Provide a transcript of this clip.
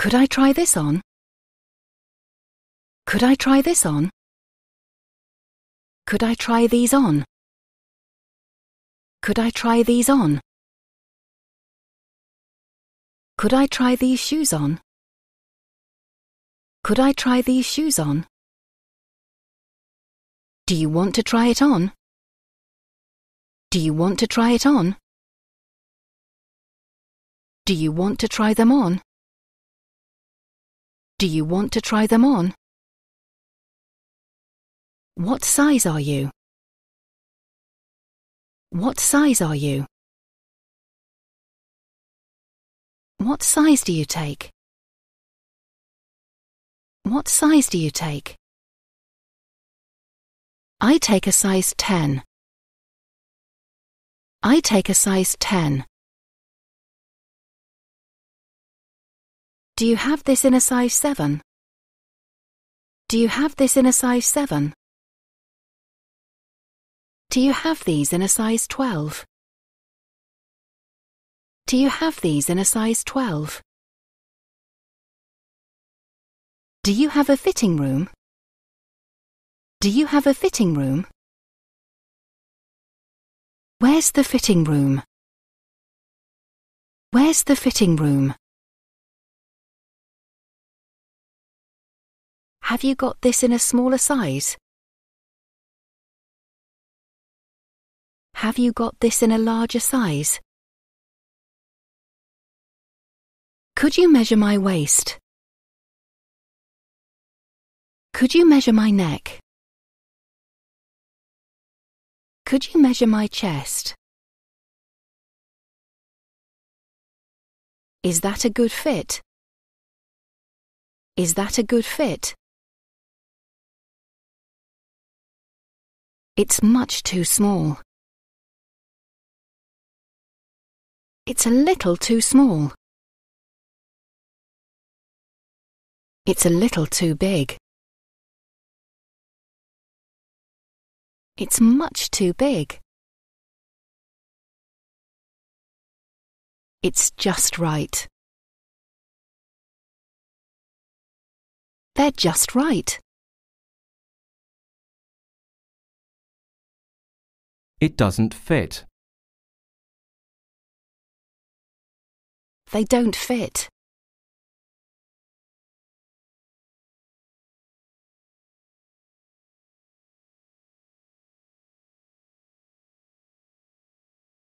Could I try this on? Could I try this on? Could I try these on? Could I try these on? Could I try these shoes on? Could I try these shoes on? Do you want to try it on? Do you want to try it on? Do you want to try them on? Do you want to try them on? What size are you? What size are you? What size do you take? What size do you take? I take a size 10. I take a size 10. Do you have this in a size 7? Do you have this in a size 7? Do you have these in a size 12? Do you have these in a size 12? Do you have a fitting room? Do you have a fitting room? Where's the fitting room? Where's the fitting room? Have you got this in a smaller size? Have you got this in a larger size? Could you measure my waist? Could you measure my neck? Could you measure my chest? Is that a good fit? Is that a good fit? It's much too small. It's a little too small. It's a little too big. It's much too big. It's just right. They're just right. It doesn't fit. They don't fit.